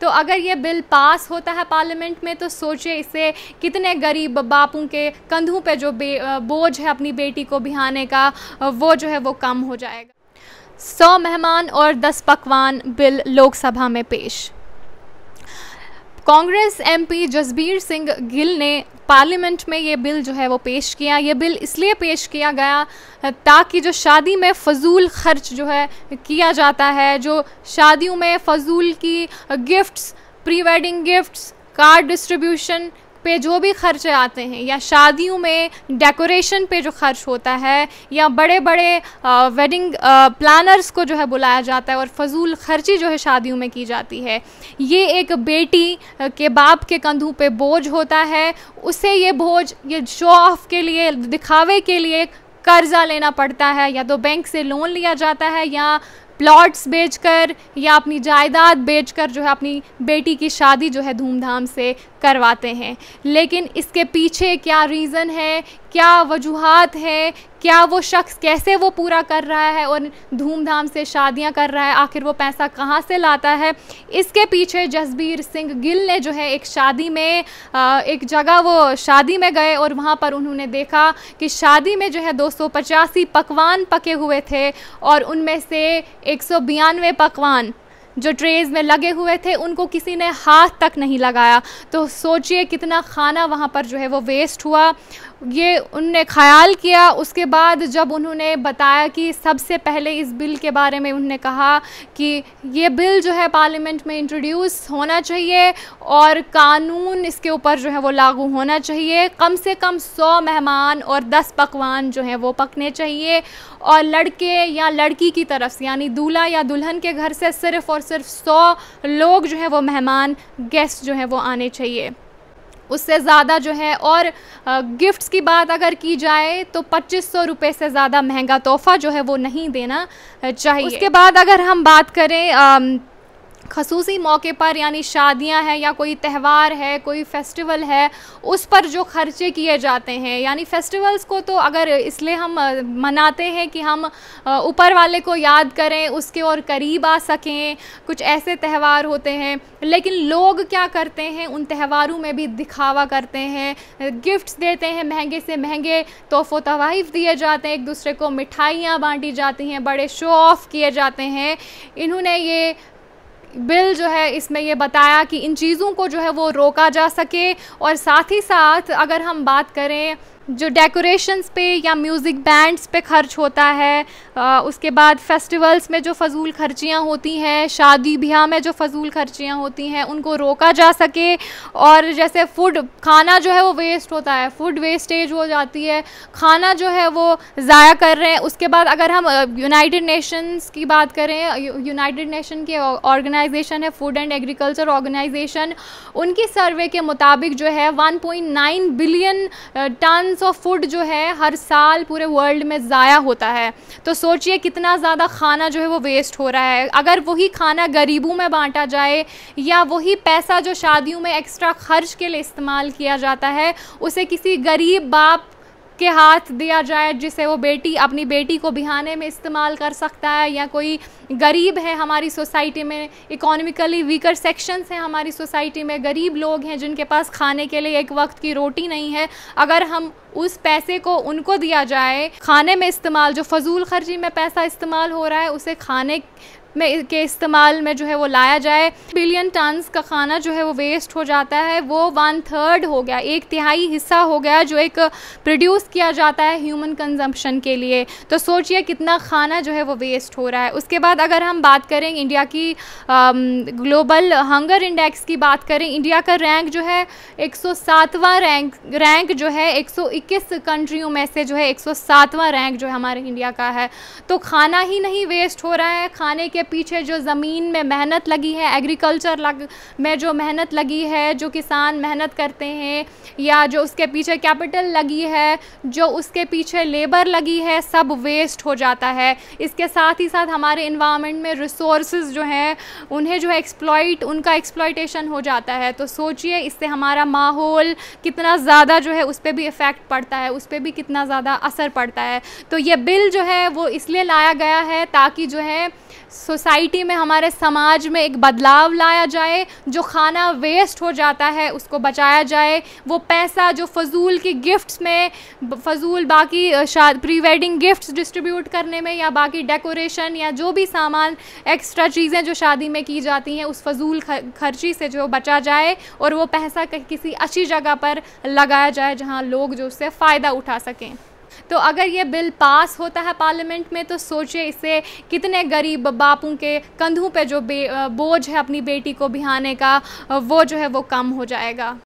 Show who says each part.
Speaker 1: तो अगर ये बिल पास होता है पार्लियामेंट में तो सोचिए इसे कितने गरीब बापों के कंधों पे जो बोझ है अपनी बेटी को बिहाने का वो जो है वो कम हो जाएगा सौ मेहमान और दस पकवान बिल लोकसभा में पेश कांग्रेस एमपी जसबीर सिंह गिल ने पार्लियामेंट में ये बिल जो है वो पेश किया ये बिल इसलिए पेश किया गया ताकि जो शादी में फजूल खर्च जो है किया जाता है जो शादियों में फजूल की gifts pre wedding gifts card distribution पे जो भी खर्च आते हैं या शादियों में डेकोरेशन पे जो खर्च होता है या बड़े बड़े वेडिंग प्लानर्स को जो है बुलाया जाता है और फजूल खर्ची जो है शादियों में की जाती है ये एक बेटी के बाप के कंधों पे बोझ होता है उसे ये बोझ ये शो ऑफ के लिए दिखावे के लिए कर्ज़ा लेना पड़ता है या तो बैंक से लोन लिया जाता है या प्लॉट्स बेचकर या अपनी जायदाद बेचकर जो है अपनी बेटी की शादी जो है धूमधाम से करवाते हैं लेकिन इसके पीछे क्या रीज़न है क्या वजूहत हैं क्या वो शख्स कैसे वो पूरा कर रहा है और धूमधाम से शादियां कर रहा है आखिर वो पैसा कहाँ से लाता है इसके पीछे जसबीर सिंह गिल ने जो है एक शादी में एक जगह वो शादी में गए और वहाँ पर उन्होंने देखा कि शादी में जो है दो पकवान पके हुए थे और उनमें से एक पकवान जो ट्रेज में लगे हुए थे उनको किसी ने हाथ तक नहीं लगाया तो सोचिए कितना खाना वहाँ पर जो है वो वेस्ट हुआ ये उनने ख्याल किया उसके बाद जब उन्होंने बताया कि सबसे पहले इस बिल के बारे में उन्होंने कहा कि ये बिल जो है पार्लियामेंट में इंट्रोड्यूस होना चाहिए और कानून इसके ऊपर जो है वो लागू होना चाहिए कम से कम सौ मेहमान और दस पकवान जो हैं वो पकने चाहिए और लड़के या लड़की की तरफ से यानी दूल्हा या दुल्हन के घर से सिर्फ़ और सिर्फ सौ लोग जो है वो मेहमान गेस्ट जो हैं वो आने चाहिए उससे ज़्यादा जो है और गिफ्ट्स की बात अगर की जाए तो पच्चीस सौ रुपये से ज़्यादा महंगा तोहफा जो है वो नहीं देना चाहिए उसके बाद अगर हम बात करें खसूसी मौके पर यानी शादियां हैं या कोई त्यौहार है कोई फेस्टिवल है उस पर जो खर्चे किए जाते हैं यानी फेस्टिवल्स को तो अगर इसलिए हम मनाते हैं कि हम ऊपर वाले को याद करें उसके और करीब आ सकें कुछ ऐसे त्यौहार होते हैं लेकिन लोग क्या करते हैं उन त्यौहारों में भी दिखावा करते हैं गिफ्ट्स देते हैं महंगे से महंगे तोहफ़ो तवाइफ दिए जाते हैं एक दूसरे को मिठाइयाँ बांटी जाती हैं बड़े शो ऑफ किए जाते हैं इन्होंने ये बिल जो है इसमें ये बताया कि इन चीज़ों को जो है वो रोका जा सके और साथ ही साथ अगर हम बात करें जो डेकोरेशंस पे या म्यूज़िक बैंड्स पे खर्च होता है आ, उसके बाद फेस्टिवल्स में जो फजूल खर्चियाँ होती हैं शादी ब्याह में जो फजूल खर्चियाँ होती हैं उनको रोका जा सके और जैसे फूड खाना जो है वो वेस्ट होता है फूड वेस्टेज हो जाती है खाना जो है वो ज़ाया कर रहे हैं उसके बाद अगर हम यूनाइटेड नेशंस की बात करें यूनाइटेड नेशन के ऑर्गेनाइजेशन है फूड एंड एग्रीकल्चर ऑर्गेनाइजेशन उनकी सर्वे के मुताबिक जो है one billion ton tons of food जो है हर साल पूरे वर्ल्ड में ज़ाया होता है तो सोचिए कितना ज़्यादा खाना जो है वो वेस्ट हो रहा है अगर वही खाना गरीबों में बांटा जाए या वही पैसा जो शादियों में एक्स्ट्रा खर्च के लिए इस्तेमाल किया जाता है उसे किसी गरीब बाप के हाथ दिया जाए जिसे वो बेटी अपनी बेटी को बिहाने में इस्तेमाल कर सकता है या कोई गरीब है हमारी सोसाइटी में इकोनॉमिकली वीकर सेक्शंस हैं हमारी सोसाइटी में गरीब लोग हैं जिनके पास खाने के लिए एक वक्त की रोटी नहीं है अगर हम उस पैसे को उनको दिया जाए खाने में इस्तेमाल जो फजूल खर्ची में पैसा इस्तेमाल हो रहा है उसे खाने में के इस्तेमाल में जो है वो लाया जाए बिलियन टन्स का खाना जो है वो वेस्ट हो जाता है वो वन थर्ड हो गया एक तिहाई हिस्सा हो गया जो एक प्रोड्यूस किया जाता है ह्यूमन कंजम्पशन के लिए तो सोचिए कितना खाना जो है वो वेस्ट हो रहा है उसके बाद अगर हम बात करें इंडिया की ग्लोबल हंगर इंडेक्स की बात करें इंडिया का रैंक जो है एक रैंक रैंक जो है एक कंट्रियों में से जो है एक रैंक जो है हमारे इंडिया का है तो खाना ही नहीं वेस्ट हो रहा है खाने के पीछे जो ज़मीन में मेहनत लगी है एग्रीकल्चर लग में जो मेहनत लगी है जो किसान मेहनत करते हैं या जो उसके पीछे कैपिटल लगी है जो उसके पीछे लेबर लगी है सब वेस्ट हो जाता है इसके साथ ही साथ हमारे इन्वामेंट में रिसोर्स जो हैं उन्हें जो है एक्सप्लॉइट उनका एक्सप्लॉयटेशन हो जाता है तो सोचिए इससे हमारा माहौल कितना ज़्यादा जो है उस पर भी इफ़ेक्ट पड़ता है उस पर भी कितना ज़्यादा असर पड़ता है तो ये बिल जो है वो इसलिए लाया गया है ताकि जो है सोसाइटी में हमारे समाज में एक बदलाव लाया जाए जो खाना वेस्ट हो जाता है उसको बचाया जाए वो पैसा जो फजूल की गिफ्ट्स में फजूल बाकी शाद प्री वेडिंग गिफ्ट्स डिस्ट्रीब्यूट करने में या बाकी डेकोरेशन या जो भी सामान एक्स्ट्रा चीज़ें जो शादी में की जाती हैं उस फजूल खर्ची से जो बचा जाए और वो पैसा किसी अच्छी जगह पर लगाया जाए जहाँ लोग जो उससे फ़ायदा उठा सकें तो अगर ये बिल पास होता है पार्लियामेंट में तो सोचिए इससे कितने गरीब बापों के कंधों पे जो बोझ है अपनी बेटी को बिहाने का वो जो है वो कम हो जाएगा